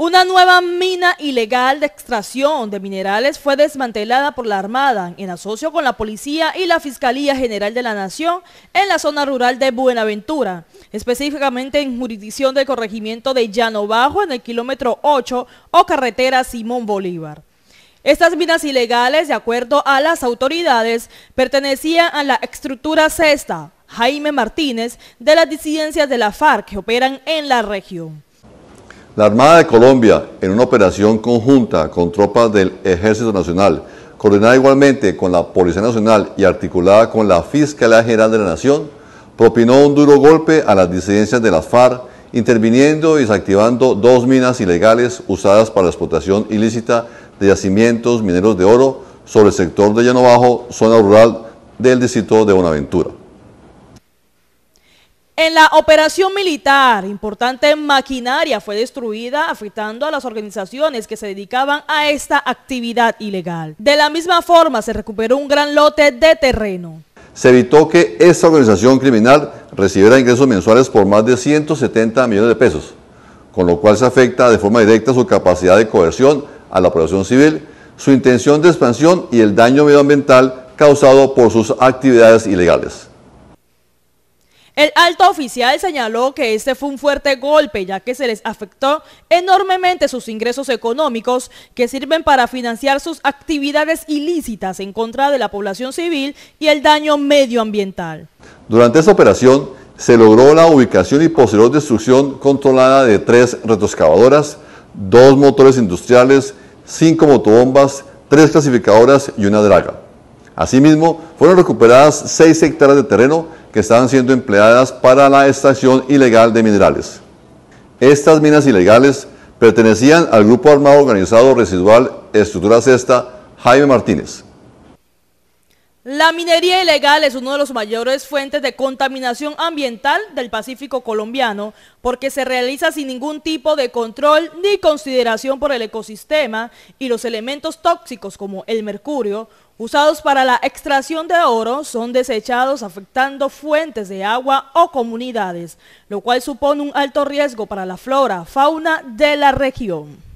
Una nueva mina ilegal de extracción de minerales fue desmantelada por la Armada en asocio con la Policía y la Fiscalía General de la Nación en la zona rural de Buenaventura, específicamente en jurisdicción del corregimiento de Llano Bajo en el kilómetro 8 o carretera Simón Bolívar. Estas minas ilegales, de acuerdo a las autoridades, pertenecían a la estructura sexta Jaime Martínez de las disidencias de la FARC que operan en la región. La Armada de Colombia, en una operación conjunta con tropas del Ejército Nacional, coordinada igualmente con la Policía Nacional y articulada con la Fiscalía General de la Nación, propinó un duro golpe a las disidencias de las FARC, interviniendo y desactivando dos minas ilegales usadas para la explotación ilícita de yacimientos mineros de oro sobre el sector de Llano Bajo, zona rural del distrito de Buenaventura. En la operación militar, importante maquinaria fue destruida, afectando a las organizaciones que se dedicaban a esta actividad ilegal. De la misma forma, se recuperó un gran lote de terreno. Se evitó que esta organización criminal recibiera ingresos mensuales por más de 170 millones de pesos, con lo cual se afecta de forma directa su capacidad de coerción a la población civil, su intención de expansión y el daño medioambiental causado por sus actividades ilegales. El alto oficial señaló que este fue un fuerte golpe ya que se les afectó enormemente sus ingresos económicos que sirven para financiar sus actividades ilícitas en contra de la población civil y el daño medioambiental. Durante esta operación se logró la ubicación y posterior destrucción controlada de tres retroexcavadoras, dos motores industriales, cinco motobombas, tres clasificadoras y una draga. Asimismo, fueron recuperadas seis hectáreas de terreno que estaban siendo empleadas para la extracción ilegal de minerales. Estas minas ilegales pertenecían al grupo armado organizado residual Estructura Cesta Jaime Martínez, la minería ilegal es una de las mayores fuentes de contaminación ambiental del Pacífico colombiano porque se realiza sin ningún tipo de control ni consideración por el ecosistema y los elementos tóxicos como el mercurio usados para la extracción de oro son desechados afectando fuentes de agua o comunidades, lo cual supone un alto riesgo para la flora, fauna de la región.